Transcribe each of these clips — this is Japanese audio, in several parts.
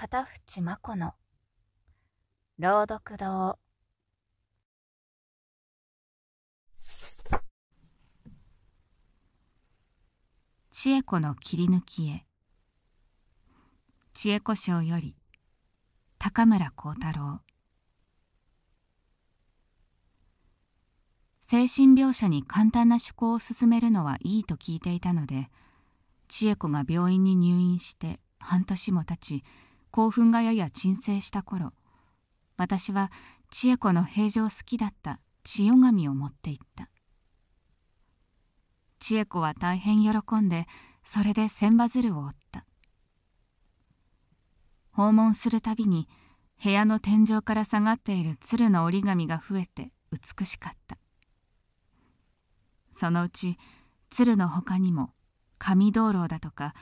片淵真子の朗読堂千恵子の切り抜きへ千恵子賞より高村光太郎精神病者に簡単な趣向を進めるのはいいと聞いていたので千恵子が病院に入院して半年も経ち興奮がやや沈静した頃私は千恵子の平常好きだった千代紙を持って行った千恵子は大変喜んでそれで千羽鶴を折った訪問するたびに部屋の天井から下がっている鶴の折り紙が増えて美しかったそのうち鶴の他にも紙灯籠だとか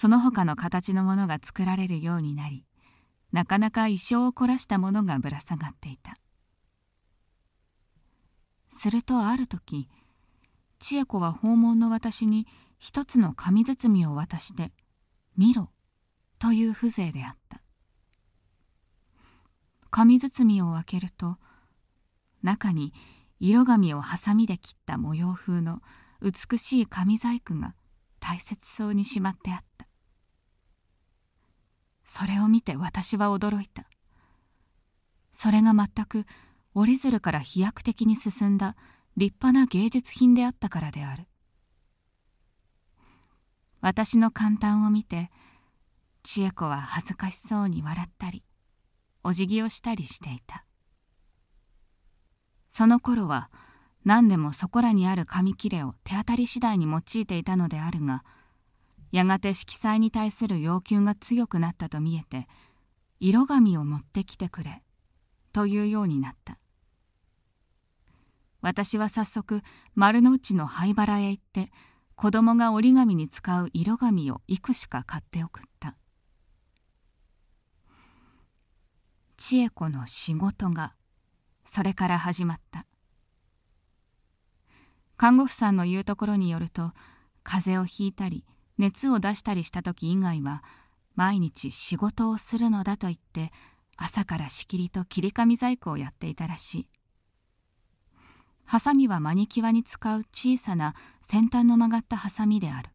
その他の形のものが作られるようになりなかなか一生を凝らしたものがぶら下がっていたするとある時千恵子は訪問の私に一つの紙包みを渡して「見ろ」という風情であった紙包みを開けると中に色紙をハサミで切った模様風の美しい紙細工が大切そうにしまってあったそれを見て私は驚いたそれが全く折り鶴から飛躍的に進んだ立派な芸術品であったからである私の簡単を見て千恵子は恥ずかしそうに笑ったりお辞儀をしたりしていたその頃は何でもそこらにある紙切れを手当たり次第に用いていたのであるが「やがて色彩に対する要求が強くなったと見えて「色紙を持ってきてくれ」というようになった私は早速丸の内の灰原へ行って子供が折り紙に使う色紙をいくしか買って送った千恵子の仕事がそれから始まった看護婦さんの言うところによると風邪をひいたり熱を出したりした時以外は毎日仕事をするのだと言って朝からしきりと切り紙細工をやっていたらしいハサミはマニキュアに使う小さな先端の曲がったハサミである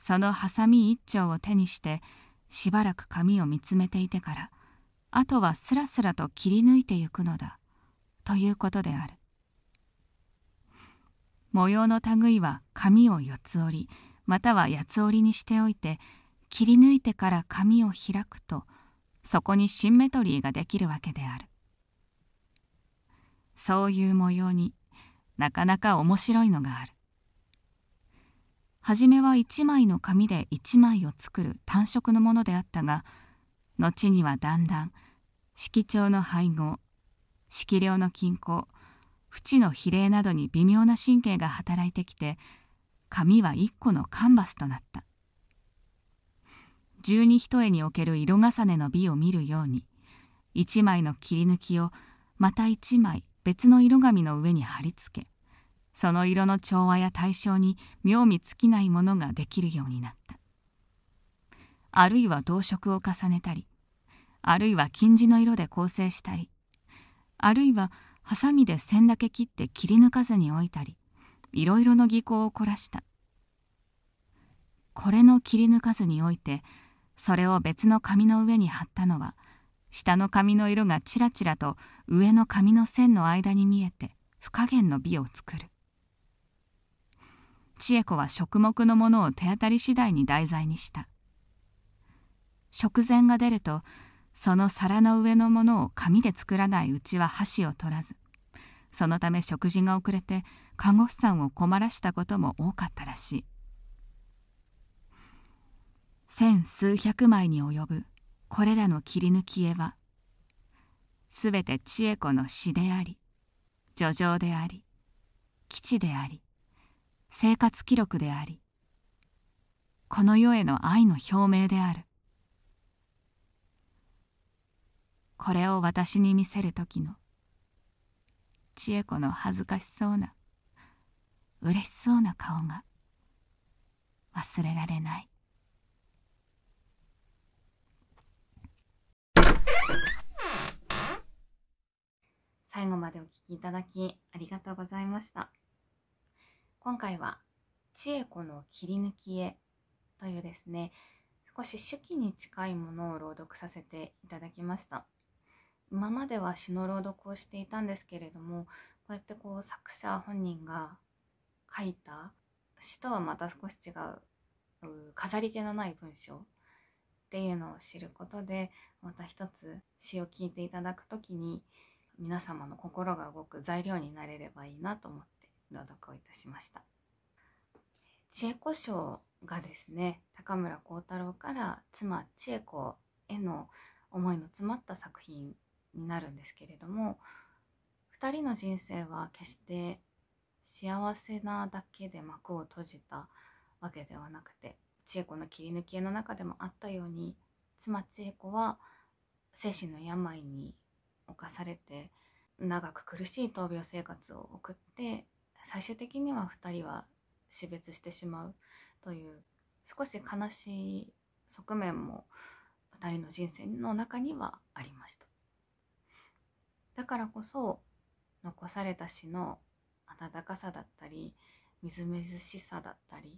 そのハサミ一丁を手にしてしばらく髪を見つめていてからあとはスラスラと切り抜いてゆくのだということである模様の類は紙を四つ折りまたは八つ折りにしておいて切り抜いてから紙を開くとそこにシンメトリーができるわけであるそういう模様になかなか面白いのがある初めは一枚の紙で一枚を作る単色のものであったが後にはだんだん色調の配合色量の均衡縁の比例などに微妙な神経が働いてきて紙は1個のカンバスとなった十二一重における色重ねの美を見るように1枚の切り抜きをまた1枚別の色紙の上に貼り付けその色の調和や対象に妙味尽きないものができるようになったあるいは同色を重ねたりあるいは金字の色で構成したりあるいはハサミで線だけ切って切り抜かずに置いたりいろいろの技巧を凝らしたこれの切り抜かずにおいてそれを別の紙の上に貼ったのは下の紙の色がちらちらと上の紙の線の間に見えて不加減の美を作る千恵子は食目のものを手当たり次第に題材にした食前が出るとその皿の上のものを紙で作らないうちは箸を取らずそのため食事が遅れて看護師さんを困らしたことも多かったらしい千数百枚に及ぶこれらの切り抜き絵は全て千恵子の詩であり叙情であり基地であり生活記録でありこの世への愛の表明であるこれを私に見せる時の千恵子の恥ずかしそうな嬉しそうな顔が忘れられない最後までお聞きいただきありがとうございました今回は「千恵子の切り抜き絵」というですね少し手記に近いものを朗読させていただきました今までは詩の朗読をしていたんですけれどもこうやってこう作者本人が書いた詩とはまた少し違う飾り気のない文章っていうのを知ることでまた一つ詩を聞いていただく時に皆様の心が動く材料になれればいいなと思って朗読をいたしました。知恵子賞がですね高村光太郎から妻千恵子への思いの詰まった作品になるんですけれども2人の人生は決して幸せなだけで幕を閉じたわけではなくて千恵子の切り抜き絵の中でもあったように妻千恵子は精神の病に侵されて長く苦しい闘病生活を送って最終的には2人は死別してしまうという少し悲しい側面も2人の人生の中にはありましただからこそ残された詩の温かさだったりみずみずしさだったりっ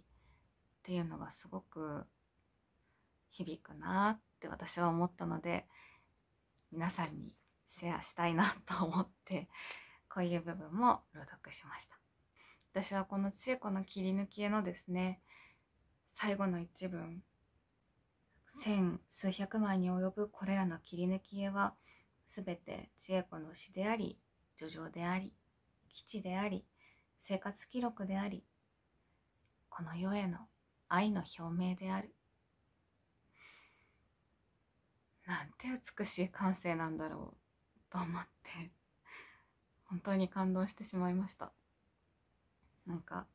ていうのがすごく響くなって私は思ったので皆さんにシェアしたいなと思ってこういう部分も朗読しました私はこの千恵子の切り抜き絵のですね最後の一文千数百枚に及ぶこれらの切り抜き絵は全て千恵子の詩であり叙情であり基地であり生活記録でありこの世への愛の表明であるなんて美しい感性なんだろうと思って本当に感動してしまいましたなんか、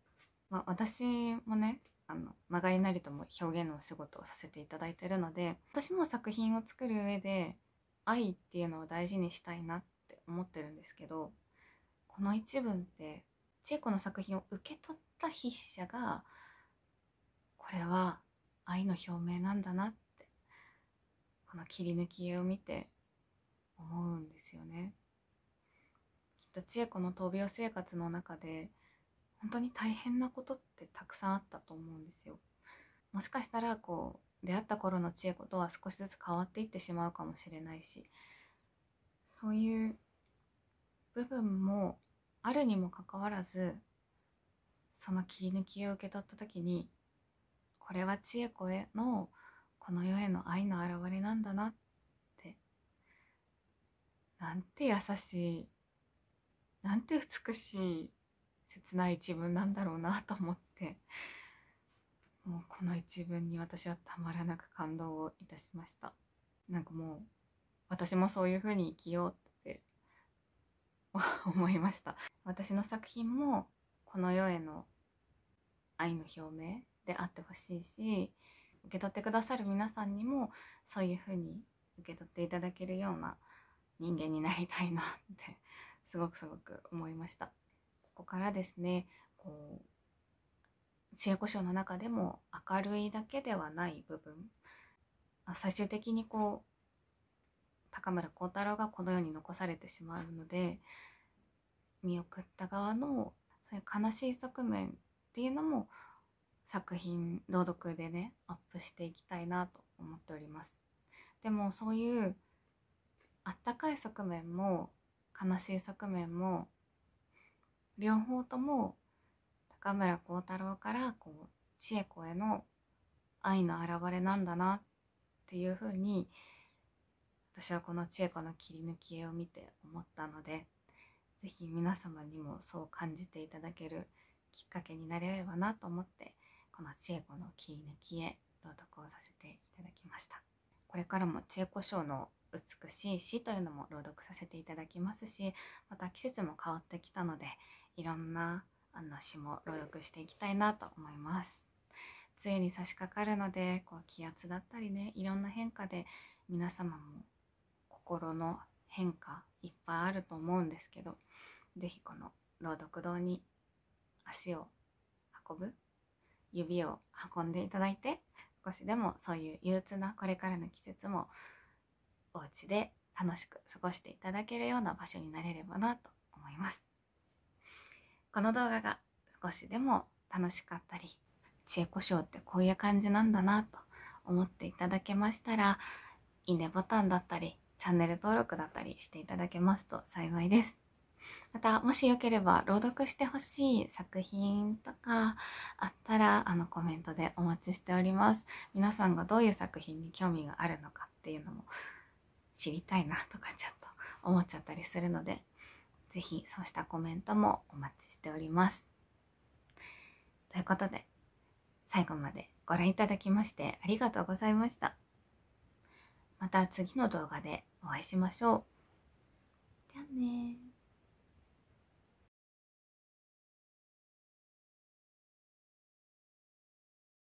まあ、私もねあの曲がりなりとも表現のお仕事をさせていただいてるので私も作品を作る上で愛っていうのを大事にしたいなって思ってるんですけどこの一文ってチェコの作品を受け取った筆者がこれは愛の表明なんだなってこの切り抜き絵を見て思うんですよね。きっと千恵子の闘病生活の中で本当に大変なことってたくさんあったと思うんですよ。もしかしたらこう出会った頃の千恵子とは少しずつ変わっていってしまうかもしれないしそういう部分もあるにもかかわらずその切り抜きを受け取った時にこれは千恵子へのこの世への愛の表れなんだなってなんて優しいなんて美しい切ない一文なんだろうなと思ってもうこの一文に私はたまらなく感動をいたしましたなんかもう私もそういう風に生きよう 思いました私の作品もこの世への愛の表明であってほしいし受け取ってくださる皆さんにもそういうふうに受け取っていただけるような人間になりたいなってすごくすごく思いましたここからですねこう知恵故障の中でも明るいだけではない部分最終的にこう高村光太郎がこの世に残されてしまうので見送った側のそういう悲しい側面っていうのも作品朗読でねアップしていきたいなと思っておりますでもそういうあったかい側面も悲しい側面も両方とも高村光太郎からこう千恵子への愛の表れなんだなっていうふうに私はこの千恵子の切り抜き絵を見て思ったのでぜひ皆様にもそう感じていただけるきっかけになれればなと思ってこの千恵子の切り抜きへ朗読をさせていただきましたこれからも千恵子賞の美しい詩というのも朗読させていただきますしまた季節も変わってきたのでいろんなあの詩も朗読していきたいなと思いますついに差し掛かるのでこう気圧だったりねいろんな変化で皆様も心の変化いっぱいあると思うんですけど是非この朗読堂に足を運ぶ指を運んでいただいて少しでもそういう憂鬱なこれからの季節もお家で楽しく過ごしていただけるような場所になれればなと思いますこの動画が少しでも楽しかったり知恵胡椒ってこういう感じなんだなと思っていただけましたらいいねボタンだったりチャンネル登録だったりしていただけますと幸いです。また、もしよければ朗読してほしい作品とかあったら、あのコメントでお待ちしております。皆さんがどういう作品に興味があるのかっていうのも知りたいなとかちょっと思っちゃったりするので、是非そうしたコメントもお待ちしております。ということで、最後までご覧いただきましてありがとうございました。また次の動画でお会いしましょう。じゃあね